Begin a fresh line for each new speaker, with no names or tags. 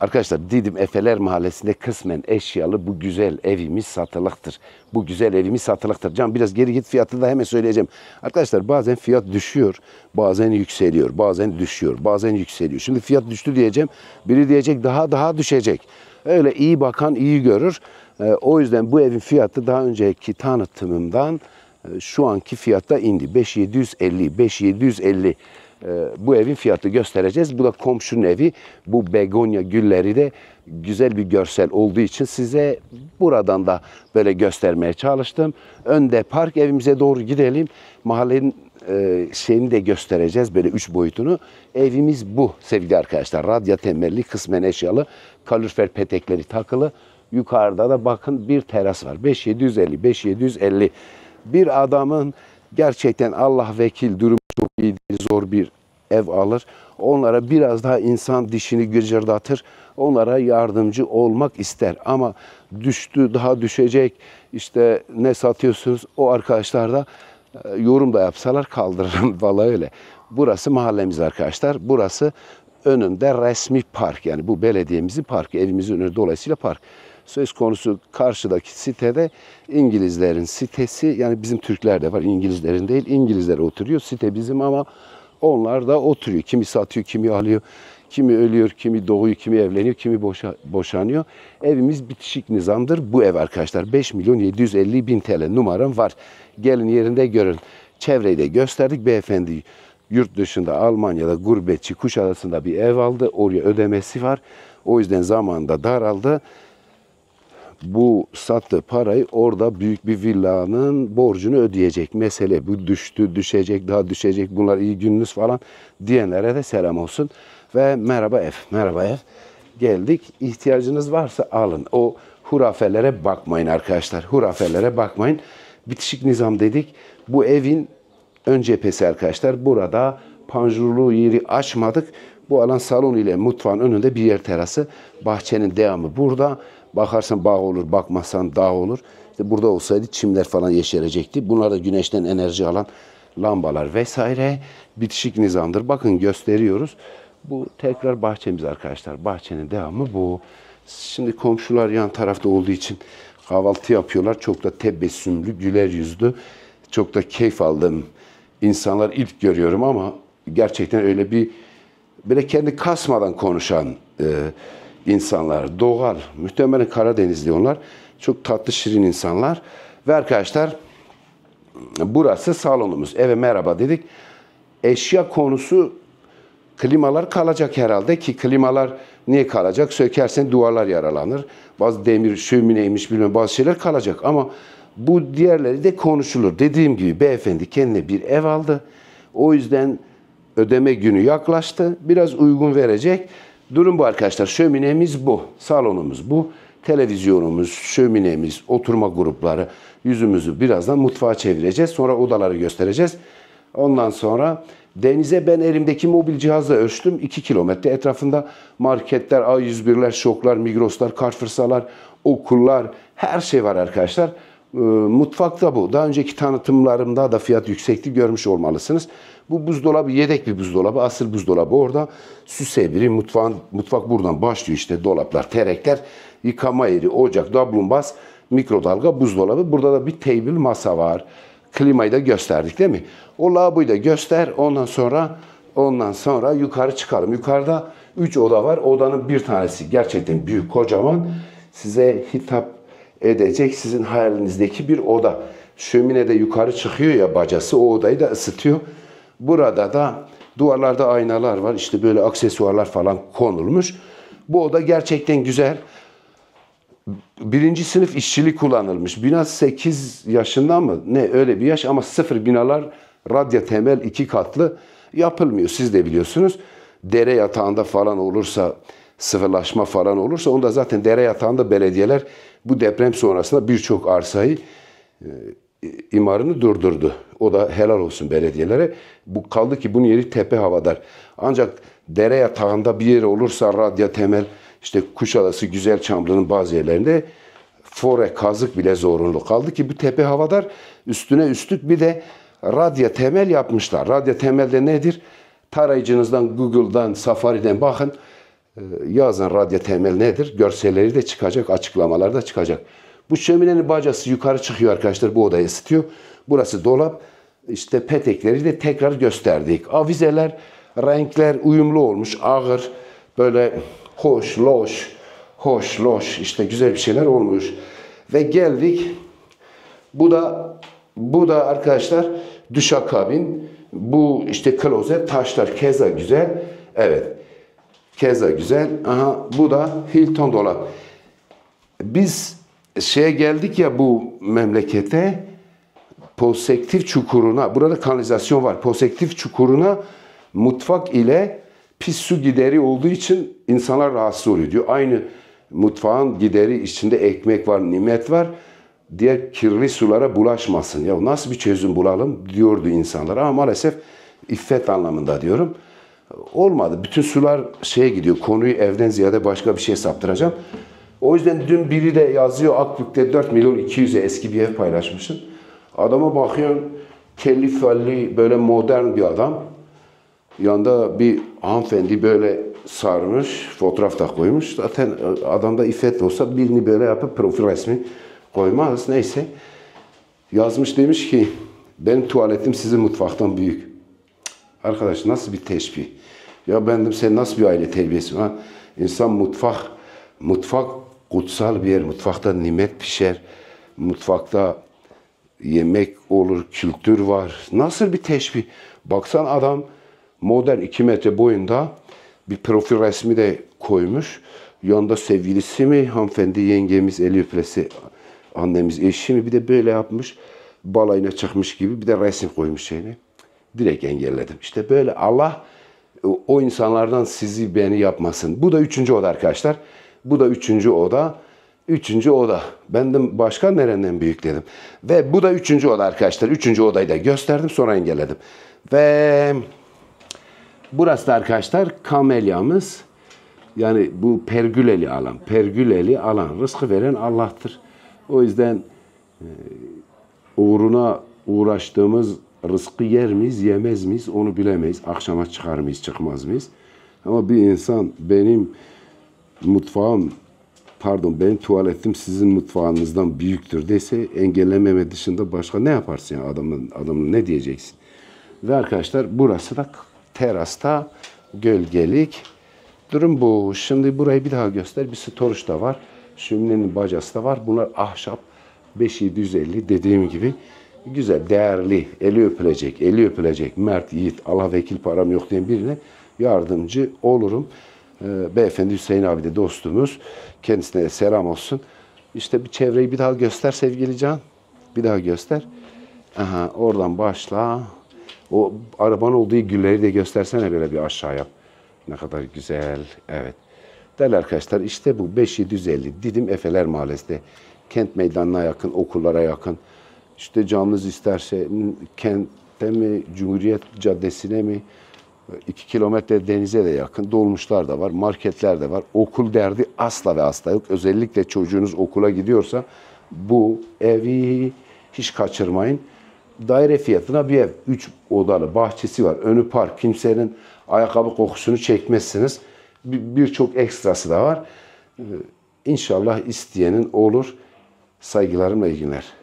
Arkadaşlar Didim Efeler Mahallesi'nde kısmen eşyalı bu güzel evimiz satılıktır. Bu güzel evimiz satılıktır. Can biraz geri git fiyatı da hemen söyleyeceğim. Arkadaşlar bazen fiyat düşüyor, bazen yükseliyor, bazen düşüyor, bazen yükseliyor. Şimdi fiyat düştü diyeceğim, biri diyecek daha daha düşecek. Öyle iyi bakan iyi görür. Ee, o yüzden bu evin fiyatı daha önceki tanıtımımdan e, şu anki fiyatta indi. 5750, 5750 ee, bu evin fiyatı göstereceğiz. Bu da komşunun evi. Bu begonya gülleri de güzel bir görsel olduğu için size buradan da böyle göstermeye çalıştım. Önde park evimize doğru gidelim. Mahallenin e, şeyini de göstereceğiz böyle üç boyutunu. Evimiz bu sevgili arkadaşlar. Radya temelli kısmen eşyalı kalorifer petekleri takılı. Yukarıda da bakın bir teras var. 5750 5750 bir adamın Gerçekten Allah vekil durum çok iyi değil, zor bir ev alır. Onlara biraz daha insan dişini gıcırdatır. Onlara yardımcı olmak ister. Ama düştü, daha düşecek işte ne satıyorsunuz o arkadaşlar da e, yorum da yapsalar kaldırırım valla öyle. Burası mahallemiz arkadaşlar. Burası önünde resmi park yani bu belediyemizin parkı, evimizin önünde dolayısıyla park söz konusu karşıdaki sitede İngilizlerin sitesi yani bizim Türkler de var İngilizlerin değil İngilizler oturuyor site bizim ama onlar da oturuyor. Kimi satıyor, kimi alıyor, kimi ölüyor, kimi doğuyor, kimi evleniyor, kimi boşa, boşanıyor. Evimiz bitişik nizamdır. Bu ev arkadaşlar 5 milyon 750 bin TL numaram var. Gelin yerinde görün. Çevreyi de gösterdik beyefendi. Yurt dışında Almanya'da gurbetçi Kuşadası'nda bir ev aldı. Oraya ödemesi var. O yüzden zamanda daraldı bu sattığı parayı orada büyük bir villanın borcunu ödeyecek. Mesele bu düştü, düşecek, daha düşecek, bunlar iyi gününüz falan diyenlere de selam olsun. Ve merhaba ev, merhaba ev. Geldik, ihtiyacınız varsa alın. O hurafelere bakmayın arkadaşlar, hurafelere bakmayın. Bitişik nizam dedik. Bu evin ön cephesi arkadaşlar. Burada panjurlu yeri açmadık. Bu alan salon ile mutfağın önünde bir yer terası. Bahçenin devamı burada. Bakarsan bağ olur, bakmazsan dağ olur. İşte burada olsaydı çimler falan yeşerecekti. Bunlar da güneşten enerji alan lambalar vesaire bitişik nizamdır. Bakın gösteriyoruz. Bu tekrar bahçemiz arkadaşlar. Bahçenin devamı bu. Şimdi komşular yan tarafta olduğu için kahvaltı yapıyorlar. Çok da tebessümlü, güler yüzlü. Çok da keyif aldım. İnsanlar ilk görüyorum ama gerçekten öyle bir böyle kendi kasmadan konuşan e, insanlar. Doğal, muhtemelen Karadenizli onlar. Çok tatlı, şirin insanlar. Ve arkadaşlar burası salonumuz. Eve merhaba dedik. Eşya konusu klimalar kalacak herhalde ki klimalar niye kalacak? Sökersen duvarlar yaralanır. Bazı demir şömineymiş bilmem bazı şeyler kalacak ama bu diğerleri de konuşulur. Dediğim gibi beyefendi kendine bir ev aldı. O yüzden ödeme günü yaklaştı. Biraz uygun verecek. Durum bu arkadaşlar. Şöminemiz bu. Salonumuz bu. Televizyonumuz, şöminemiz, oturma grupları. Yüzümüzü birazdan mutfağa çevireceğiz. Sonra odaları göstereceğiz. Ondan sonra denize ben elimdeki mobil cihazla ölçtüm. 2 kilometre etrafında marketler, A101'ler, şoklar, Migros'lar, Carrefour'lar, okullar her şey var arkadaşlar. Ee, mutfakta bu. Daha önceki tanıtımlarımda da fiyat yüksekti görmüş olmalısınız. Bu buzdolabı yedek bir buzdolabı. Asıl buzdolabı orada. Süs evri mutfağın, mutfak buradan başlıyor işte dolaplar, terekler, yıkama yeri, ocak, dablumbaz, mikrodalga, buzdolabı. Burada da bir table masa var. Klimayı da gösterdik değil mi? O lavaboyu da göster. Ondan sonra ondan sonra yukarı çıkalım. Yukarıda 3 oda var. Odanın bir tanesi gerçekten büyük, kocaman. Size hitap edecek sizin hayalinizdeki bir oda. Şömine de yukarı çıkıyor ya bacası o odayı da ısıtıyor. Burada da duvarlarda aynalar var işte böyle aksesuarlar falan konulmuş. Bu oda gerçekten güzel. Birinci sınıf işçilik kullanılmış. Bina 8 yaşında mı? Ne öyle bir yaş ama sıfır binalar radya temel iki katlı yapılmıyor. Siz de biliyorsunuz. Dere yatağında falan olursa sıfırlaşma falan olursa onda zaten dere yatağında belediyeler bu deprem sonrasında birçok arsayı e, imarını durdurdu. O da helal olsun belediyelere. Bu kaldı ki bunun yeri tepe havadar. Ancak dere yatağında bir yer olursa radya temel işte Kuşadası Güzel Çamlı'nın bazı yerlerinde fore kazık bile zorunlu kaldı ki bu tepe havadar üstüne üstlük bir de radya temel yapmışlar. Radya temelde nedir? Tarayıcınızdan Google'dan Safari'den bakın ee, yazın radya temel nedir? Görselleri de çıkacak, açıklamalar da çıkacak. Bu şöminenin bacası yukarı çıkıyor arkadaşlar. Bu odayı ısıtıyor. Burası dolap. İşte petekleri de tekrar gösterdik. Avizeler, renkler uyumlu olmuş. Ağır, böyle hoş, loş, hoş, loş. işte güzel bir şeyler olmuş. Ve geldik. Bu da bu da arkadaşlar duşakabin. Bu işte klozet, taşlar keza güzel. Evet. Keza güzel. Aha, bu da Hilton dolap. Biz şeye geldik ya bu memlekete pozitif çukuruna, burada kanalizasyon var. Pozitif çukuruna mutfak ile pis su gideri olduğu için insanlar rahatsız oluyor diyor. Aynı mutfağın gideri içinde ekmek var, nimet var. Diğer kirli sulara bulaşmasın. Ya nasıl bir çözüm bulalım diyordu insanlara ama maalesef iffet anlamında diyorum. Olmadı. Bütün sular şeye gidiyor. Konuyu evden ziyade başka bir şey saptıracağım. O yüzden dün biri de yazıyor Akbük'te 4 milyon 200'e eski bir ev paylaşmışım. Adama bakıyorum kelli felli böyle modern bir adam. Yanda bir hanımefendi böyle sarmış, fotoğraf da koymuş. Zaten e, adamda iffet olsa birini böyle yapıp profil resmi koymaz. Neyse yazmış demiş ki benim tuvaletim sizin mutfaktan büyük. Arkadaş nasıl bir teşbih? Ya bendim sen nasıl bir aile terbiyesi? Ha? İnsan mutfak, mutfak kutsal bir yer. Mutfakta nimet pişer. Mutfakta yemek olur, kültür var. Nasıl bir teşbih? Baksan adam modern 2 metre boyunda bir profil resmi de koymuş. Yanında sevgilisi mi, hanımefendi yengemiz, eli öpülesi annemiz, eşi mi bir de böyle yapmış. Balayına çıkmış gibi bir de resim koymuş şeyine direkt engelledim. İşte böyle Allah o insanlardan sizi beni yapmasın. Bu da üçüncü oda arkadaşlar. Bu da üçüncü oda. Üçüncü oda. Ben de başka nereden büyük dedim. Ve bu da üçüncü oda arkadaşlar. Üçüncü odayı da gösterdim sonra engelledim. Ve burası da arkadaşlar kamelyamız. Yani bu pergüleli alan. Pergüleli alan. Rızkı veren Allah'tır. O yüzden e, uğruna uğraştığımız rızkı yer miyiz, yemez miyiz onu bilemeyiz. Akşama çıkar mıyız, çıkmaz mıyız? Ama bir insan benim mutfağım, pardon benim tuvaletim sizin mutfağınızdan büyüktür dese engellememe dışında başka ne yaparsın yani adamın, adamın ne diyeceksin? Ve arkadaşlar burası da terasta gölgelik. Durum bu. Şimdi burayı bir daha göster. Bir storuş da var. Şöminenin bacası da var. Bunlar ahşap 5750 dediğim gibi güzel, değerli, eli öpülecek, eli öpülecek, mert, yiğit, Allah vekil param yok diyen birine yardımcı olurum. Ee, beyefendi Hüseyin abi de dostumuz. Kendisine selam olsun. İşte bir çevreyi bir daha göster sevgili Can. Bir daha göster. Aha, oradan başla. O arabanın olduğu gülleri de göstersene böyle bir aşağı yap. Ne kadar güzel. Evet. Değerli arkadaşlar işte bu 5750 Didim Efeler Mahallesi'de. Kent meydanına yakın, okullara yakın işte canınız isterse kente mi, Cumhuriyet Caddesi'ne mi, iki kilometre denize de yakın. Dolmuşlar da var, marketler de var. Okul derdi asla ve asla yok. Özellikle çocuğunuz okula gidiyorsa bu evi hiç kaçırmayın. Daire fiyatına bir ev. üç odalı, bahçesi var, önü park. Kimsenin ayakkabı kokusunu çekmezsiniz. Birçok bir ekstrası da var. Ee, inşallah isteyenin olur. Saygılarımla iyi günler.